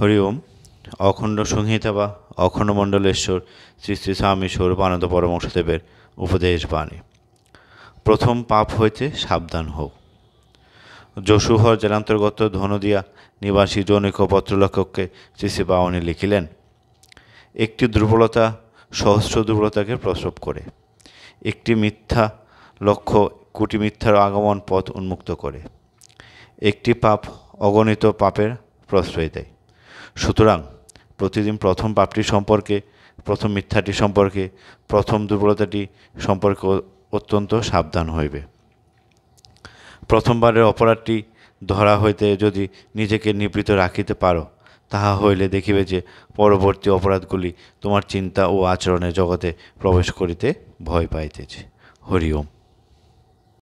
হরি ওম অখণ্ড সংহিতা বা অখণ্ড মণ্ডলেশ্বর শ্রী শ্রী স্বামী স্বরূপ আনন্দ পরমংসদেবের উপদেশ বাণী প্রথম পাপ হইতে সাবধান হোক যশুহর জেলান্তর্গত ধনদিয়া নিবাসী জনৈক পত্রলেখককে শ্রী শ্রী বাউনি লিখিলেন একটি দুর্বলতা সহস্র দুর্বলতাকে প্রসব করে একটি মিথ্যা লক্ষ্য কুটি মিথ্যার আগমন পথ উন্মুক্ত করে একটি পাপ অগণিত পাপের প্রশ্রয় দেয় সুতরাং প্রতিদিন প্রথম পাপটি সম্পর্কে প্রথম মিথ্যাটি সম্পর্কে প্রথম দুর্বলতাটি সম্পর্কে অত্যন্ত সাবধান হইবে প্রথমবারের অপরাধটি ধরা হইতে যদি নিজেকে নিবৃত রাখিতে পারো তাহা হইলে দেখিবে যে পরবর্তী অপরাধগুলি তোমার চিন্তা ও আচরণের জগতে প্রবেশ করিতে ভয় পাইতেছে হরিওম